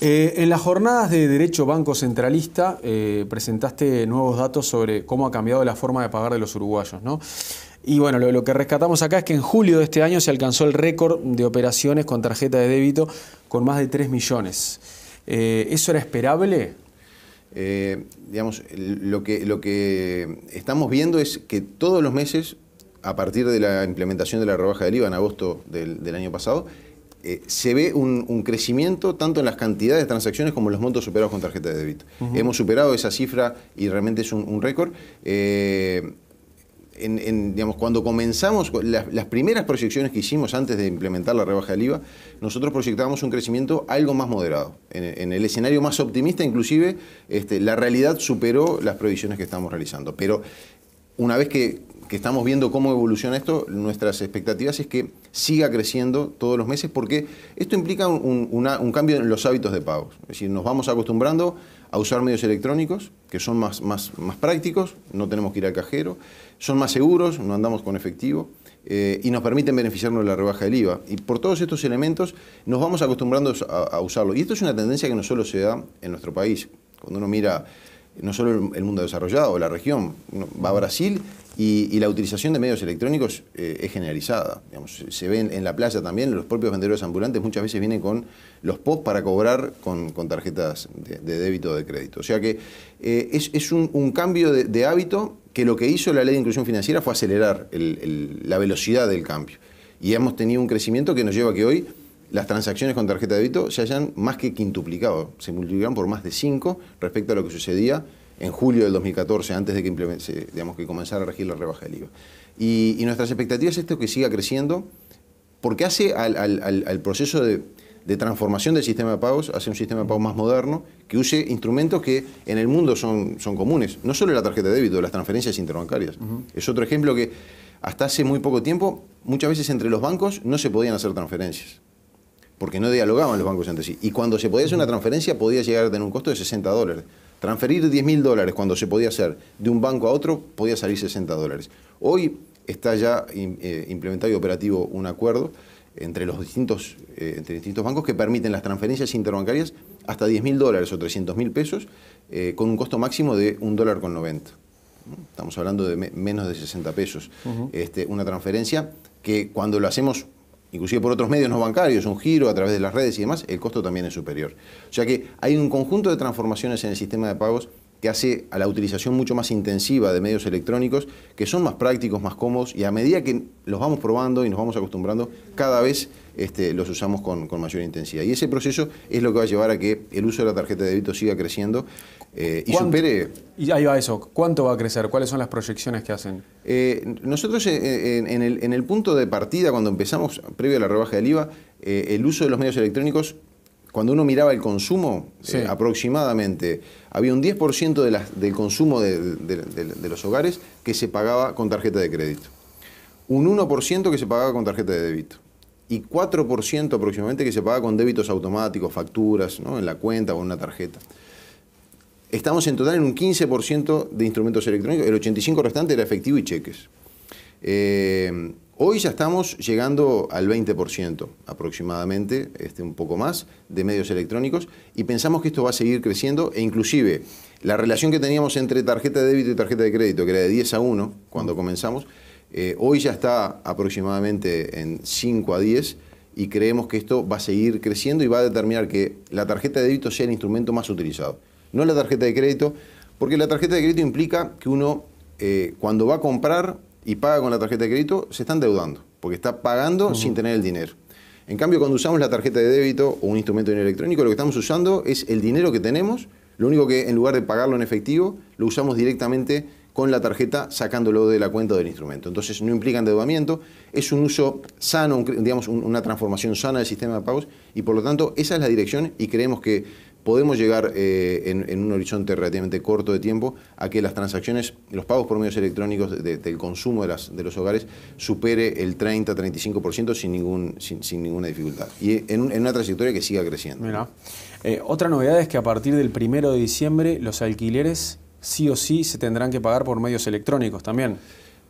Eh, en las jornadas de Derecho Banco Centralista eh, presentaste nuevos datos sobre cómo ha cambiado la forma de pagar de los uruguayos, ¿no? Y bueno, lo, que rescatamos acá es que en julio de este año se alcanzó el récord de operaciones con tarjeta de débito con más de 3 millones. Eh, ¿Eso era esperable? digamos, lo que, lo que estamos viendo es que todos los meses, a partir de la implementación de la rebaja del IVA en agosto del año pasado, eh, se ve un, crecimiento tanto en las cantidades de transacciones como en los montos superados con tarjeta de débito. Hemos superado esa cifra y realmente es un, récord. Eh, cuando comenzamos las, primeras proyecciones que hicimos antes de implementar la rebaja del IVA, nosotros proyectábamos un crecimiento algo más moderado. En, el escenario más optimista, inclusive, este, la realidad superó las previsiones que estamos realizando. Pero una vez que que estamos viendo cómo evoluciona esto, nuestras expectativas es que siga creciendo todos los meses, porque esto implica un, cambio en los hábitos de pago. Es decir, nos vamos acostumbrando a usar medios electrónicos que son más, más, más prácticos, no tenemos que ir al cajero, son más seguros, no andamos con efectivo. Eh, y nos permiten beneficiarnos de la rebaja del IVA. Y por todos estos elementos nos vamos acostumbrando a usarlo. Y esto es una tendencia que no solo se da en nuestro país. Cuando uno mira no solo el mundo desarrollado, la región, va a Brasil y, la utilización de medios electrónicos eh, es generalizada. se ve en, la playa también, los propios vendedores ambulantes muchas veces vienen con los POP para cobrar con, tarjetas de, débito o de crédito. O sea que eh, es, un, cambio de, hábito que lo que hizo la ley de inclusión financiera fue acelerar la velocidad del cambio. Y hemos tenido un crecimiento que nos lleva a que hoy las transacciones con tarjeta de débito se hayan más que quintuplicado, se multiplicaron por más de 5 respecto a lo que sucedía en julio del 2014, antes de que, digamos, que comenzara a regir la rebaja del IVA. Y, nuestras expectativas es esto que siga creciendo, porque hace al, proceso de, transformación del sistema de pagos, hace un sistema de pagos más moderno, que use instrumentos que en el mundo son, son comunes, no solo la tarjeta de débito, las transferencias interbancarias. Es otro ejemplo que hasta hace muy poco tiempo, muchas veces entre los bancos no se podían hacer transferencias porque no dialogaban los bancos entre sí. Y cuando se podía hacer una transferencia podía llegar a tener un costo de 60 dólares. Transferir 10 mil dólares cuando se podía hacer de un banco a otro podía salir 60 dólares. Hoy está ya eh, implementado y operativo un acuerdo entre los distintos, eh, entre distintos bancos que permiten las transferencias interbancarias hasta 10 mil dólares o 300 mil pesos eh, con un costo máximo de un dólar con 90. Estamos hablando de menos de 60 pesos. este, una transferencia que cuando lo hacemos inclusive por otros medios no bancarios, un giro a través de las redes y demás, el costo también es superior. O sea que hay un conjunto de transformaciones en el sistema de pagos que hace a la utilización mucho más intensiva de medios electrónicos, que son más prácticos, más cómodos, y a medida que los vamos probando y nos vamos acostumbrando, cada vez este, los usamos con, mayor intensidad. Y ese proceso es lo que va a llevar a que el uso de la tarjeta de débito siga creciendo eh, y supere... Y ahí va eso, ¿cuánto va a crecer? ¿Cuáles son las proyecciones que hacen? Eh, nosotros eh, en, el, punto de partida, cuando empezamos, previo a la rebaja del IVA, el uso de los medios electrónicos cuando uno miraba el consumo, eh, aproximadamente había un 10% del consumo de, los hogares que se pagaba con tarjeta de crédito, un 1% que se pagaba con tarjeta de débito y 4% aproximadamente que se pagaba con débitos automáticos, facturas, en la cuenta o en una tarjeta. Estamos en total en un 15% de instrumentos electrónicos, el 85% restante era efectivo y cheques. Eh, Hoy ya estamos llegando al 20% aproximadamente, este, un poco más, de medios electrónicos y pensamos que esto va a seguir creciendo e inclusive la relación que teníamos entre tarjeta de débito y tarjeta de crédito, que era de 10 a 1 cuando comenzamos, eh, hoy ya está aproximadamente en 5 a 10 y creemos que esto va a seguir creciendo y va a determinar que la tarjeta de débito sea el instrumento más utilizado, no la tarjeta de crédito, porque la tarjeta de crédito implica que uno eh, cuando va a comprar y paga con la tarjeta de crédito, se está endeudando, porque está pagando sin tener el dinero. En cambio, cuando usamos la tarjeta de débito o un instrumento dinero electrónico, lo que estamos usando es el dinero que tenemos, lo único que en lugar de pagarlo en efectivo, lo usamos directamente con la tarjeta sacándolo de la cuenta del instrumento. Entonces no implica endeudamiento, es un uso sano, digamos, una transformación sana del sistema de pagos y por lo tanto esa es la dirección y creemos que podemos llegar eh, en, un horizonte relativamente corto de tiempo a que las transacciones, los pagos por medios electrónicos del consumo de, los hogares supere el 30-35% sin, ningún, ninguna dificultad. Y en, una trayectoria que siga creciendo. Mira. Eh, otra novedad es que a partir del 1 de diciembre los alquileres sí o sí se tendrán que pagar por medios electrónicos también.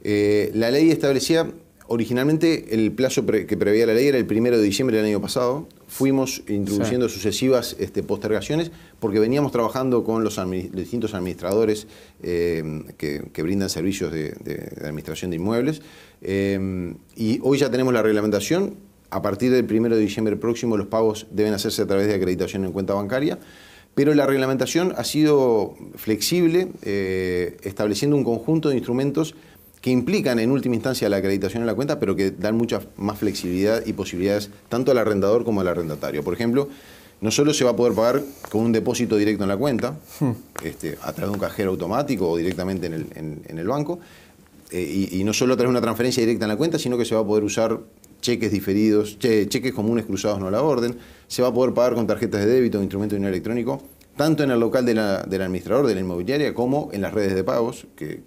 Eh, la ley establecía Originalmente el plazo que preveía la ley era el primero de diciembre del año pasado. Fuimos introduciendo sucesivas este, postergaciones porque veníamos trabajando con los, distintos administradores eh, que, brindan servicios de, administración de inmuebles. Eh, y hoy ya tenemos la reglamentación. A partir del primero de diciembre próximo los pagos deben hacerse a través de acreditación en cuenta bancaria pero la reglamentación ha sido flexible, eh, estableciendo un conjunto de instrumentos que implican en última instancia la acreditación en la cuenta, pero que dan mucha más flexibilidad y posibilidades tanto al arrendador como al arrendatario. Por ejemplo, no solo se va a poder pagar con un depósito directo en la cuenta, hmm. este, a través de un cajero automático o directamente en el, banco, eh, y, no solo a través de una transferencia directa en la cuenta, sino que se va a poder usar cheques diferidos, cheques comunes cruzados no a la orden, se va a poder pagar con tarjetas de débito, instrumento de dinero electrónico, tanto en el local del administrador de la inmobiliaria como en las redes de pagos, que,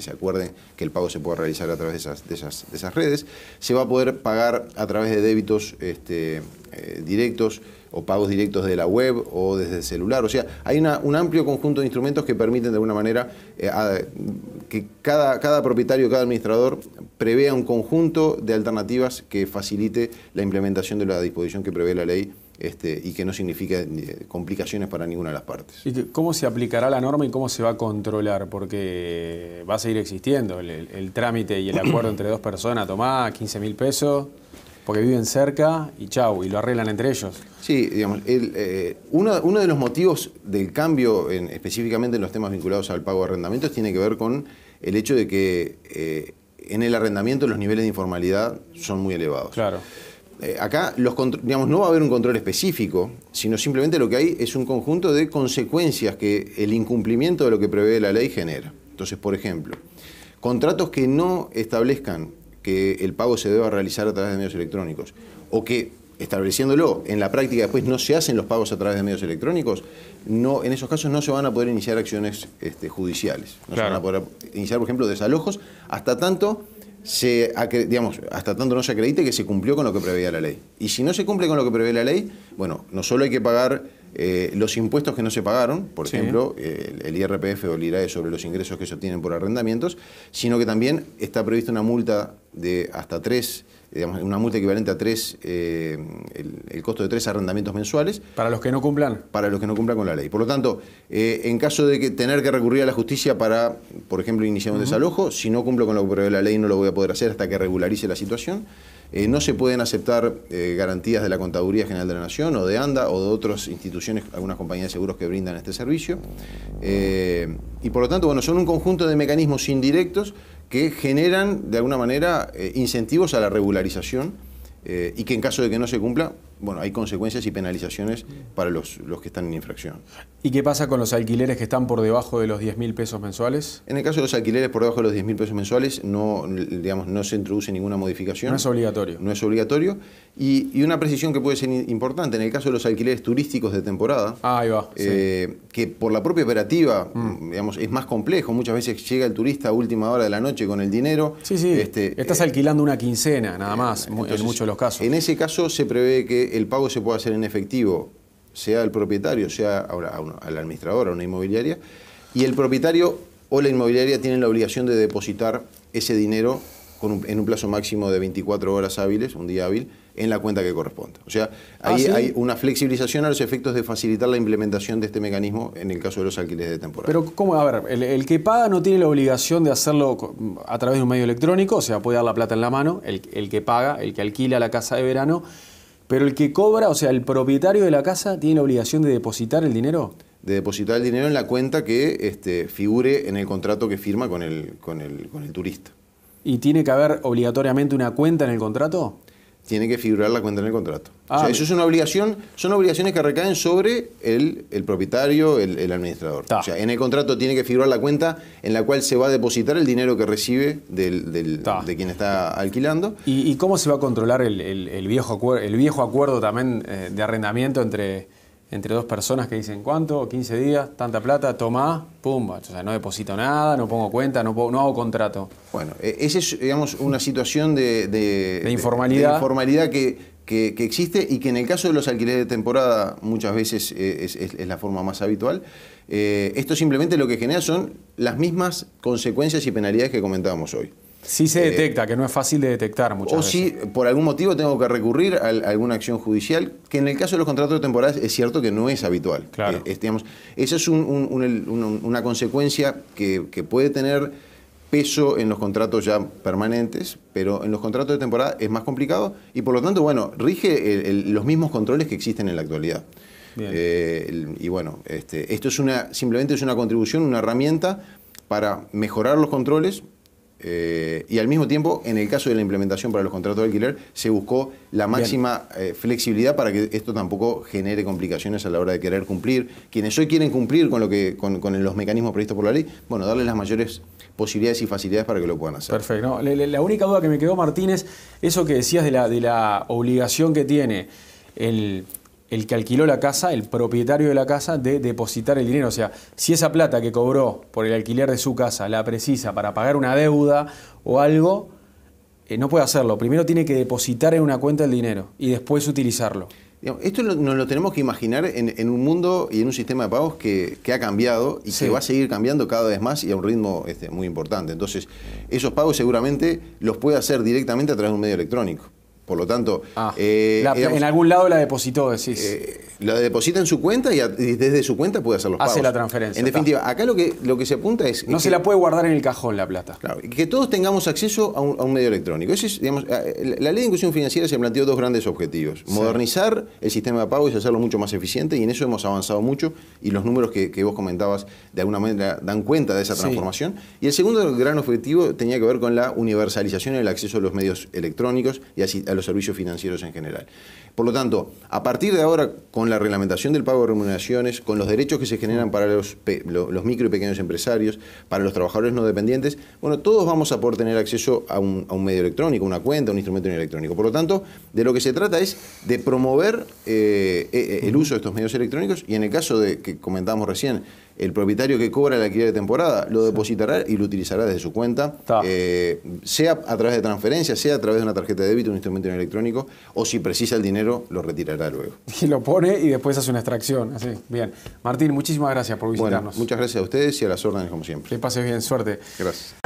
se acuerden que el pago se pueda realizar a través de esas, de esas, redes, se va a poder pagar a través de débitos este, eh, directos o pagos directos de la web o desde el celular. O sea, hay un amplio conjunto de instrumentos que permiten de alguna manera eh, que cada, cada propietario, cada administrador prevea un conjunto de alternativas que facilite la implementación de la disposición que prevé la ley. Este, y que no signifique eh, complicaciones para ninguna de las partes. ¿Y ¿Cómo se aplicará la norma y cómo se va a controlar? Porque va a seguir existiendo el, trámite y el acuerdo entre dos personas, tomá 15 mil pesos, porque viven cerca y chau, y lo arreglan entre ellos. Sí, digamos, eh, uno, de los motivos del cambio específicamente en los temas vinculados al pago de arrendamientos tiene que ver con el hecho de que eh, en el arrendamiento los niveles de informalidad son muy elevados. Claro. Eh, acá los, digamos, no va a haber un control específico, sino simplemente lo que hay es un conjunto de consecuencias que el incumplimiento de lo que prevé la ley genera. Entonces, por ejemplo, contratos que no establezcan que el pago se deba realizar a través de medios electrónicos o que estableciéndolo en la práctica después no se hacen los pagos a través de medios electrónicos, no, en esos casos no se van a poder iniciar acciones este, judiciales. No se van a poder iniciar, por ejemplo, desalojos hasta tanto se digamos, hasta tanto no se acredite que se cumplió con lo que preveía la ley. Y si no se cumple con lo que prevé la ley, bueno, no solo hay que pagar eh, los impuestos que no se pagaron, por ejemplo, el IRPF o el IRAE sobre los ingresos que se obtienen por arrendamientos, sino que también está prevista una multa de hasta tres, digamos, una multa equivalente a tres, eh, el, costo de tres arrendamientos mensuales. Para los que no cumplan. Para los que no cumplan con la ley. Por lo tanto, eh, en caso de que tener que recurrir a la justicia para, por ejemplo, iniciar un desalojo, si no cumplo con lo que prevé la ley no lo voy a poder hacer hasta que regularice la situación. Eh, no se pueden aceptar eh, garantías de la Contaduría General de la Nación o de ANDA o de otras instituciones, algunas compañías de seguros que brindan este servicio. Eh, y por lo tanto, bueno, son un conjunto de mecanismos indirectos que generan de alguna manera incentivos a la regularización y que en caso de que no se cumpla bueno, hay consecuencias y penalizaciones para los, los, que están en infracción. ¿Y qué pasa con los alquileres que están por debajo de los 10 mil pesos mensuales? En el caso de los alquileres por debajo de los 10 mil pesos mensuales, no, digamos, no se introduce ninguna modificación. No es obligatorio. No es obligatorio. Y, una precisión que puede ser importante, en el caso de los alquileres turísticos de temporada, ah, eh, que por la propia operativa mm. digamos, es más complejo, muchas veces llega el turista a última hora de la noche con el dinero. Sí, sí, este, estás eh, alquilando una quincena nada eh, más, en muchos de los casos. En ese caso se prevé que el pago se puede hacer en efectivo, sea al propietario, sea al administrador, a una inmobiliaria, y el propietario o la inmobiliaria tienen la obligación de depositar ese dinero en un plazo máximo de 24 horas hábiles, un día hábil, en la cuenta que corresponde. O sea, ahí ah, hay una flexibilización a los efectos de facilitar la implementación de este mecanismo en el caso de los alquileres de temporada. Pero, ¿cómo? A ver, el, que paga no tiene la obligación de hacerlo a través de un medio electrónico, o sea, puede dar la plata en la mano, el que paga, el que alquila la casa de verano, pero el que cobra, o sea, el propietario de la casa, tiene la obligación de depositar el dinero. De depositar el dinero en la cuenta que este, figure en el contrato que firma con el, con el, con el turista. ¿Y tiene que haber obligatoriamente una cuenta en el contrato? tiene que figurar la cuenta en el contrato. o sea, ah, eso es una obligación, son obligaciones que recaen sobre el, propietario, el, administrador. O sea, en el contrato tiene que figurar la cuenta en la cual se va a depositar el dinero que recibe del, de quien está alquilando. ¿Y, cómo se va a controlar el, viejo, el viejo acuerdo también eh, de arrendamiento entre entre dos personas que dicen, ¿cuánto? 15 días, tanta plata, tomá, pumba. O sea, no deposito nada, no pongo cuenta, no, no hago contrato. Bueno, e-, esa es, digamos, una situación de, informalidad, que, existe y que en el caso de los alquileres de temporada muchas veces eh, es, la forma más habitual. Eh, esto simplemente lo que genera son las mismas consecuencias y penalidades que comentábamos hoy. Sí se eh, detecta, que no es fácil de detectar muchas o si por algún motivo tengo que recurrir a, alguna acción judicial, que en el caso de los contratos de temporada es cierto que no es habitual. Claro. esa es una consecuencia que, puede tener peso en los contratos ya permanentes, pero en los contratos de temporada es más complicado y por lo tanto, bueno, rige los mismos controles que existen en la actualidad. Eh, y bueno, este, esto es una, simplemente es una contribución, una herramienta para mejorar los controles, eh, y al mismo tiempo, en el caso de la implementación para los contratos de alquiler, se buscó la máxima eh, flexibilidad para que esto tampoco genere complicaciones a la hora de querer cumplir. Quienes hoy quieren cumplir con, lo que, con, los mecanismos previstos por la ley, bueno, darles las mayores posibilidades y facilidades para que lo puedan hacer. Perfecto. la, única duda que me quedó, Martínez, eso que decías de la obligación que tiene el el que alquiló la casa, el propietario de la casa, de depositar el dinero. O sea, si esa plata que cobró por el alquiler de su casa la precisa para pagar una deuda o algo, eh, no puede hacerlo. Primero tiene que depositar en una cuenta el dinero y después utilizarlo. Esto nos lo tenemos que imaginar en, un mundo y en un sistema de pagos que, ha cambiado y que va a seguir cambiando cada vez más y a un ritmo este, muy importante. Entonces, esos pagos seguramente los puede hacer directamente a través de un medio electrónico. Por lo tanto. Ah, eh, en algún lado la depositó, decís. Eh, lo deposita en su cuenta y, desde su cuenta puede hacer los pagos. Hace la transferencia. En definitiva, acá lo que, lo que se apunta es... No se la puede guardar en el cajón la plata. Claro, que todos tengamos acceso a un, medio electrónico. Eh, la ley de inclusión financiera se planteó dos grandes objetivos. Modernizar el sistema de pagos y hacerlo mucho más eficiente y en eso hemos avanzado mucho y los números que, vos comentabas de alguna manera dan cuenta de esa transformación. Y el segundo gran objetivo tenía que ver con la universalización del acceso a los medios electrónicos y a los servicios financieros en general. Por lo tanto, a partir de ahora, con la reglamentación del pago de remuneraciones, con los derechos que se generan para los, los micro y pequeños empresarios, para los trabajadores no dependientes, bueno, todos vamos a poder tener acceso a un, a un medio electrónico, una cuenta, un instrumento electrónico. Por lo tanto, de lo que se trata es de promover eh, eh, eh, el uso de estos medios electrónicos y en el caso de que comentábamos recién, el propietario que cobra la alquiler de temporada lo depositará y lo utilizará desde su cuenta, eh, sea a través de transferencia, sea a través de una tarjeta de débito, un instrumento electrónico, o si precisa el dinero, lo retirará luego. Y lo pone y después hace una extracción. Así. Bien. Martín, muchísimas gracias por visitarnos. muchas gracias a ustedes y a las órdenes, como siempre. Que pase bien, suerte. Gracias.